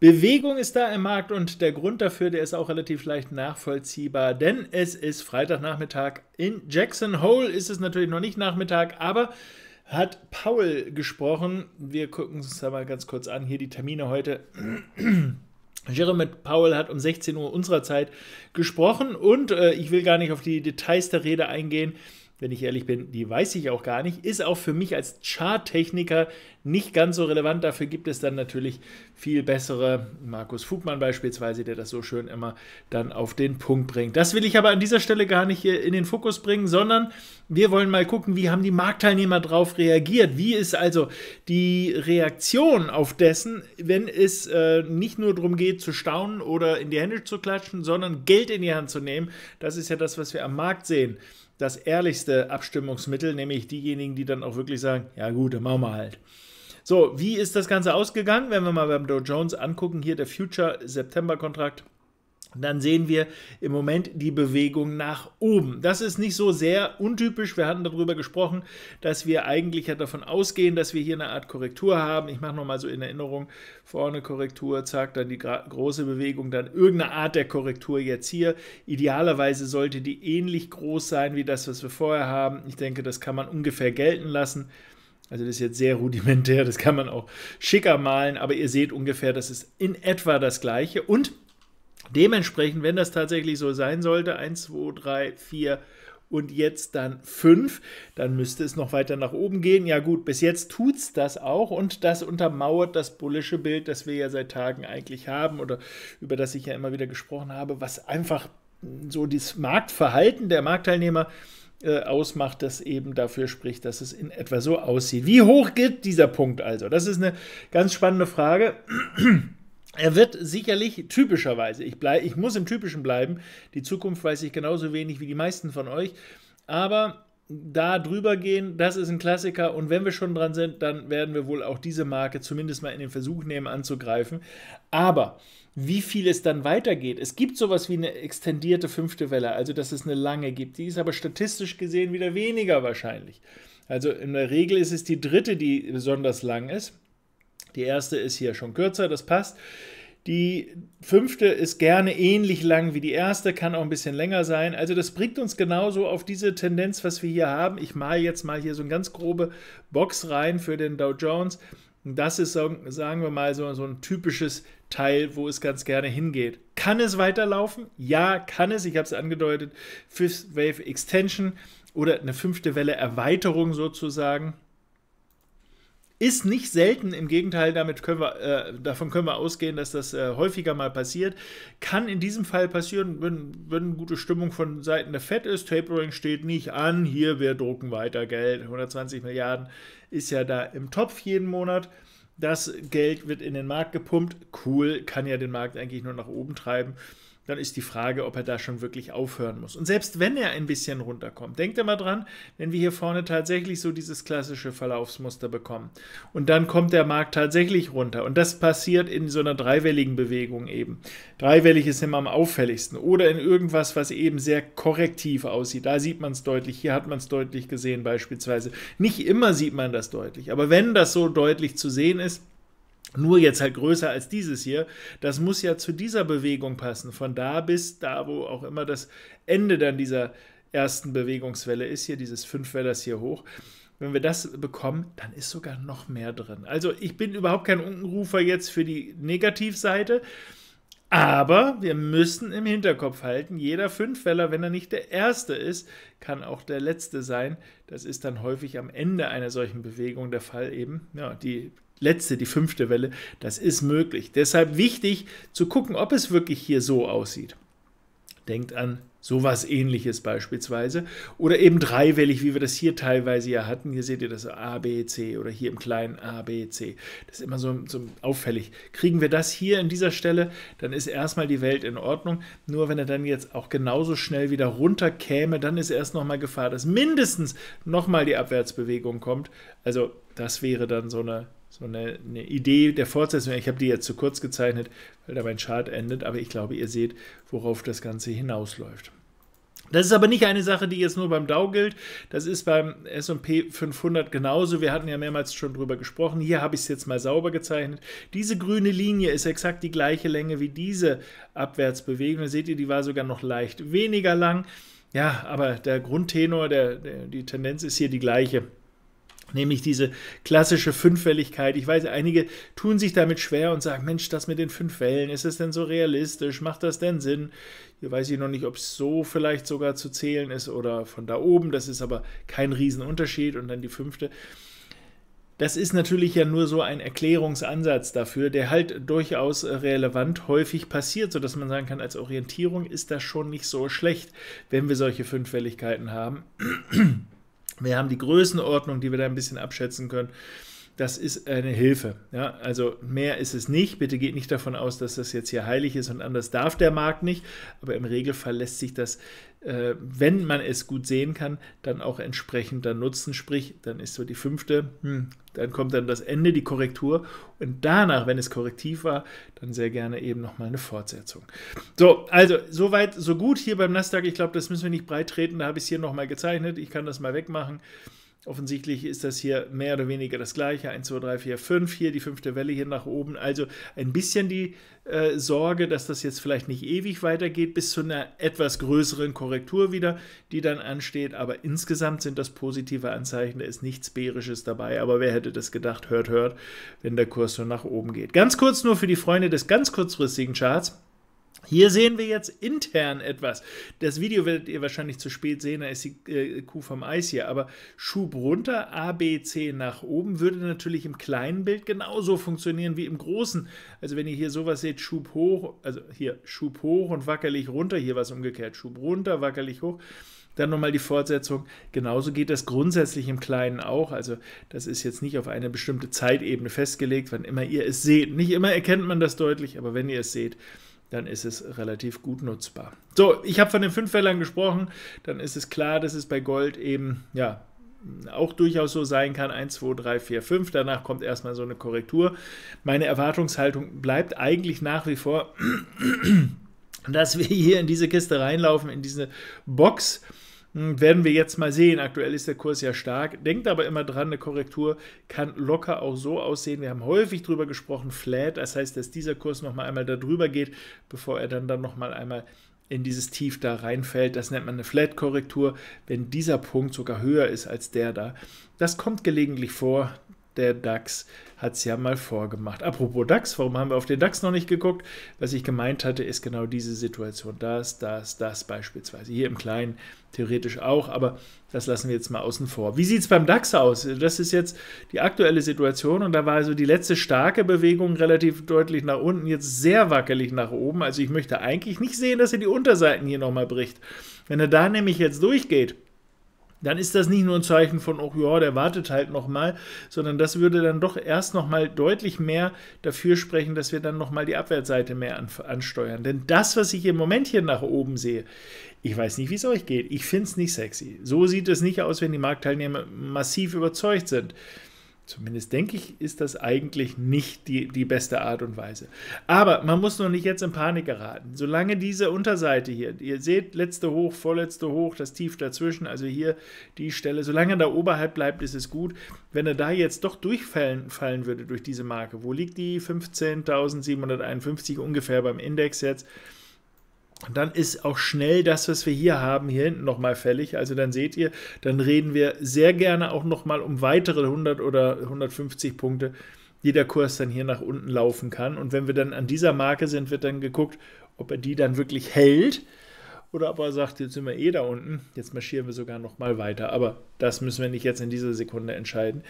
Bewegung ist da im Markt und der Grund dafür, der ist auch relativ leicht nachvollziehbar, denn es ist Freitagnachmittag. In Jackson Hole ist es natürlich noch nicht Nachmittag, aber hat Paul gesprochen. Wir gucken uns da mal ganz kurz an. Hier die Termine heute. Jeremy Powell hat um 16 Uhr unserer Zeit gesprochen und äh, ich will gar nicht auf die Details der Rede eingehen wenn ich ehrlich bin, die weiß ich auch gar nicht, ist auch für mich als Charttechniker nicht ganz so relevant. Dafür gibt es dann natürlich viel bessere, Markus Fugmann beispielsweise, der das so schön immer dann auf den Punkt bringt. Das will ich aber an dieser Stelle gar nicht in den Fokus bringen, sondern wir wollen mal gucken, wie haben die Marktteilnehmer darauf reagiert? Wie ist also die Reaktion auf dessen, wenn es äh, nicht nur darum geht, zu staunen oder in die Hände zu klatschen, sondern Geld in die Hand zu nehmen? Das ist ja das, was wir am Markt sehen das ehrlichste Abstimmungsmittel, nämlich diejenigen, die dann auch wirklich sagen, ja gut, dann machen wir halt. So, wie ist das Ganze ausgegangen? Wenn wir mal beim Dow Jones angucken, hier der Future September-Kontrakt dann sehen wir im Moment die Bewegung nach oben. Das ist nicht so sehr untypisch. Wir hatten darüber gesprochen, dass wir eigentlich ja davon ausgehen, dass wir hier eine Art Korrektur haben. Ich mache nochmal so in Erinnerung, vorne Korrektur, zack, dann die große Bewegung, dann irgendeine Art der Korrektur jetzt hier. Idealerweise sollte die ähnlich groß sein wie das, was wir vorher haben. Ich denke, das kann man ungefähr gelten lassen. Also das ist jetzt sehr rudimentär, das kann man auch schicker malen, aber ihr seht ungefähr, das ist in etwa das gleiche. Und Dementsprechend, wenn das tatsächlich so sein sollte, 1, 2, 3, 4 und jetzt dann 5, dann müsste es noch weiter nach oben gehen. Ja gut, bis jetzt tut es das auch und das untermauert das bullische Bild, das wir ja seit Tagen eigentlich haben oder über das ich ja immer wieder gesprochen habe, was einfach so das Marktverhalten der Marktteilnehmer äh, ausmacht, das eben dafür spricht, dass es in etwa so aussieht. Wie hoch geht dieser Punkt also? Das ist eine ganz spannende Frage. Er wird sicherlich typischerweise, ich, bleib, ich muss im Typischen bleiben, die Zukunft weiß ich genauso wenig wie die meisten von euch, aber da drüber gehen, das ist ein Klassiker und wenn wir schon dran sind, dann werden wir wohl auch diese Marke zumindest mal in den Versuch nehmen anzugreifen. Aber wie viel es dann weitergeht, es gibt sowas wie eine extendierte fünfte Welle, also dass es eine lange gibt, die ist aber statistisch gesehen wieder weniger wahrscheinlich. Also in der Regel ist es die dritte, die besonders lang ist. Die erste ist hier schon kürzer, das passt. Die fünfte ist gerne ähnlich lang wie die erste, kann auch ein bisschen länger sein. Also das bringt uns genauso auf diese Tendenz, was wir hier haben. Ich male jetzt mal hier so eine ganz grobe Box rein für den Dow Jones. das ist, so, sagen wir mal, so, so ein typisches Teil, wo es ganz gerne hingeht. Kann es weiterlaufen? Ja, kann es. Ich habe es angedeutet. Fifth Wave Extension oder eine fünfte Welle Erweiterung sozusagen. Ist nicht selten, im Gegenteil, damit können wir, äh, davon können wir ausgehen, dass das äh, häufiger mal passiert. Kann in diesem Fall passieren, wenn, wenn gute Stimmung von Seiten der FED ist. Tapering steht nicht an, hier, wir drucken weiter Geld. 120 Milliarden ist ja da im Topf jeden Monat. Das Geld wird in den Markt gepumpt. Cool, kann ja den Markt eigentlich nur nach oben treiben dann ist die Frage, ob er da schon wirklich aufhören muss. Und selbst wenn er ein bisschen runterkommt, denkt mal dran, wenn wir hier vorne tatsächlich so dieses klassische Verlaufsmuster bekommen und dann kommt der Markt tatsächlich runter und das passiert in so einer dreiwelligen Bewegung eben. Dreiwellig ist immer am auffälligsten oder in irgendwas, was eben sehr korrektiv aussieht. Da sieht man es deutlich, hier hat man es deutlich gesehen beispielsweise. Nicht immer sieht man das deutlich, aber wenn das so deutlich zu sehen ist, nur jetzt halt größer als dieses hier. Das muss ja zu dieser Bewegung passen. Von da bis da, wo auch immer das Ende dann dieser ersten Bewegungswelle ist, hier dieses Fünfwellers hier hoch. Wenn wir das bekommen, dann ist sogar noch mehr drin. Also ich bin überhaupt kein Unkenrufer jetzt für die Negativseite. Aber wir müssen im Hinterkopf halten, jeder Fünfweller, wenn er nicht der erste ist, kann auch der letzte sein. Das ist dann häufig am Ende einer solchen Bewegung der Fall eben. Ja, die letzte, die fünfte Welle, das ist möglich. Deshalb wichtig zu gucken, ob es wirklich hier so aussieht. Denkt an sowas ähnliches beispielsweise. Oder eben dreiwellig, wie wir das hier teilweise ja hatten. Hier seht ihr das A, B, C oder hier im kleinen A, B, C. Das ist immer so, so auffällig. Kriegen wir das hier in dieser Stelle, dann ist erstmal die Welt in Ordnung. Nur wenn er dann jetzt auch genauso schnell wieder runterkäme, dann ist erst nochmal Gefahr, dass mindestens nochmal die Abwärtsbewegung kommt. Also das wäre dann so eine so eine, eine Idee der Fortsetzung. Ich habe die jetzt zu kurz gezeichnet, weil da mein Chart endet, aber ich glaube, ihr seht, worauf das Ganze hinausläuft. Das ist aber nicht eine Sache, die jetzt nur beim Dow gilt. Das ist beim S&P 500 genauso. Wir hatten ja mehrmals schon drüber gesprochen. Hier habe ich es jetzt mal sauber gezeichnet. Diese grüne Linie ist exakt die gleiche Länge wie diese Abwärtsbewegung. Da seht ihr, die war sogar noch leicht weniger lang. Ja, aber der Grundtenor, der, der, die Tendenz ist hier die gleiche. Nämlich diese klassische Fünffälligkeit. Ich weiß, einige tun sich damit schwer und sagen, Mensch, das mit den fünf Wellen, ist es denn so realistisch? Macht das denn Sinn? Hier weiß ich noch nicht, ob es so vielleicht sogar zu zählen ist oder von da oben. Das ist aber kein Riesenunterschied. Und dann die fünfte. Das ist natürlich ja nur so ein Erklärungsansatz dafür, der halt durchaus äh, relevant häufig passiert, sodass man sagen kann, als Orientierung ist das schon nicht so schlecht, wenn wir solche Fünffälligkeiten haben. Wir haben die Größenordnung, die wir da ein bisschen abschätzen können das ist eine Hilfe. Ja? Also mehr ist es nicht. Bitte geht nicht davon aus, dass das jetzt hier heilig ist und anders darf der Markt nicht. Aber im Regelfall lässt sich das, äh, wenn man es gut sehen kann, dann auch entsprechend dann nutzen. Sprich, dann ist so die fünfte, hm, dann kommt dann das Ende, die Korrektur. Und danach, wenn es korrektiv war, dann sehr gerne eben nochmal eine Fortsetzung. So, also soweit, so gut hier beim Nasdaq. Ich glaube, das müssen wir nicht breit treten. Da habe ich es hier nochmal gezeichnet. Ich kann das mal wegmachen. Offensichtlich ist das hier mehr oder weniger das gleiche. 1, 2, 3, 4, 5. Hier die fünfte Welle hier nach oben. Also ein bisschen die äh, Sorge, dass das jetzt vielleicht nicht ewig weitergeht, bis zu einer etwas größeren Korrektur wieder, die dann ansteht. Aber insgesamt sind das positive Anzeichen. Da ist nichts Bärisches dabei. Aber wer hätte das gedacht? Hört, hört, wenn der Kurs so nach oben geht. Ganz kurz nur für die Freunde des ganz kurzfristigen Charts. Hier sehen wir jetzt intern etwas. Das Video werdet ihr wahrscheinlich zu spät sehen, da ist die äh, Kuh vom Eis hier. Aber Schub runter, A, B, C nach oben würde natürlich im kleinen Bild genauso funktionieren wie im großen. Also wenn ihr hier sowas seht, Schub hoch, also hier Schub hoch und wackelig runter, hier was umgekehrt, Schub runter, wackelig hoch. Dann nochmal die Fortsetzung. Genauso geht das grundsätzlich im Kleinen auch. Also das ist jetzt nicht auf eine bestimmte Zeitebene festgelegt, wann immer ihr es seht. Nicht immer erkennt man das deutlich, aber wenn ihr es seht, dann ist es relativ gut nutzbar. So, ich habe von den fünf Fällern gesprochen, dann ist es klar, dass es bei Gold eben, ja, auch durchaus so sein kann, 1, 2, 3, 4, 5, danach kommt erstmal so eine Korrektur. Meine Erwartungshaltung bleibt eigentlich nach wie vor, dass wir hier in diese Kiste reinlaufen, in diese Box hm, werden wir jetzt mal sehen. Aktuell ist der Kurs ja stark. Denkt aber immer dran, eine Korrektur kann locker auch so aussehen. Wir haben häufig drüber gesprochen, flat. Das heißt, dass dieser Kurs nochmal einmal darüber geht, bevor er dann, dann nochmal einmal in dieses Tief da reinfällt. Das nennt man eine Flat-Korrektur, wenn dieser Punkt sogar höher ist als der da. Das kommt gelegentlich vor der DAX hat es ja mal vorgemacht. Apropos DAX, warum haben wir auf den DAX noch nicht geguckt? Was ich gemeint hatte, ist genau diese Situation. Das, das, das beispielsweise. Hier im Kleinen theoretisch auch, aber das lassen wir jetzt mal außen vor. Wie sieht es beim DAX aus? Das ist jetzt die aktuelle Situation und da war also die letzte starke Bewegung relativ deutlich nach unten, jetzt sehr wackelig nach oben. Also ich möchte eigentlich nicht sehen, dass er die Unterseiten hier nochmal bricht. Wenn er da nämlich jetzt durchgeht, dann ist das nicht nur ein Zeichen von, oh ja, der wartet halt nochmal, sondern das würde dann doch erst nochmal deutlich mehr dafür sprechen, dass wir dann nochmal die Abwärtsseite mehr an, ansteuern. Denn das, was ich im Moment hier nach oben sehe, ich weiß nicht, wie es euch geht. Ich finde es nicht sexy. So sieht es nicht aus, wenn die Marktteilnehmer massiv überzeugt sind. Zumindest denke ich, ist das eigentlich nicht die, die beste Art und Weise. Aber man muss noch nicht jetzt in Panik geraten. Solange diese Unterseite hier, ihr seht, letzte hoch, vorletzte hoch, das Tief dazwischen, also hier die Stelle, solange da oberhalb bleibt, ist es gut. Wenn er da jetzt doch durchfallen fallen würde durch diese Marke, wo liegt die 15.751 ungefähr beim Index jetzt? dann ist auch schnell das, was wir hier haben, hier hinten nochmal fällig. Also dann seht ihr, dann reden wir sehr gerne auch nochmal um weitere 100 oder 150 Punkte, die der Kurs dann hier nach unten laufen kann. Und wenn wir dann an dieser Marke sind, wird dann geguckt, ob er die dann wirklich hält oder ob er sagt, jetzt sind wir eh da unten, jetzt marschieren wir sogar nochmal weiter. Aber das müssen wir nicht jetzt in dieser Sekunde entscheiden.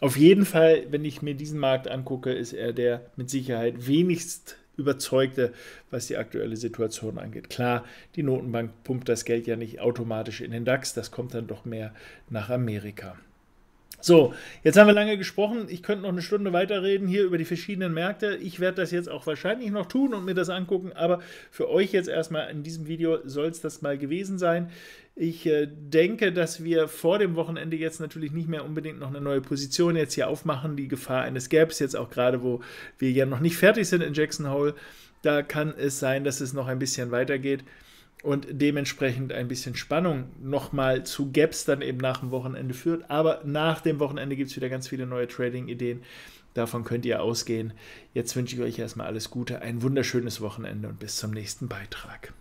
Auf jeden Fall, wenn ich mir diesen Markt angucke, ist er der mit Sicherheit wenigstens überzeugte, was die aktuelle Situation angeht. Klar, die Notenbank pumpt das Geld ja nicht automatisch in den DAX, das kommt dann doch mehr nach Amerika. So, jetzt haben wir lange gesprochen. Ich könnte noch eine Stunde weiterreden hier über die verschiedenen Märkte. Ich werde das jetzt auch wahrscheinlich noch tun und mir das angucken. Aber für euch jetzt erstmal in diesem Video soll es das mal gewesen sein. Ich äh, denke, dass wir vor dem Wochenende jetzt natürlich nicht mehr unbedingt noch eine neue Position jetzt hier aufmachen. Die Gefahr eines Gaps jetzt auch gerade, wo wir ja noch nicht fertig sind in Jackson Hole, da kann es sein, dass es noch ein bisschen weitergeht und dementsprechend ein bisschen Spannung nochmal zu Gaps dann eben nach dem Wochenende führt. Aber nach dem Wochenende gibt es wieder ganz viele neue Trading-Ideen. Davon könnt ihr ausgehen. Jetzt wünsche ich euch erstmal alles Gute, ein wunderschönes Wochenende und bis zum nächsten Beitrag.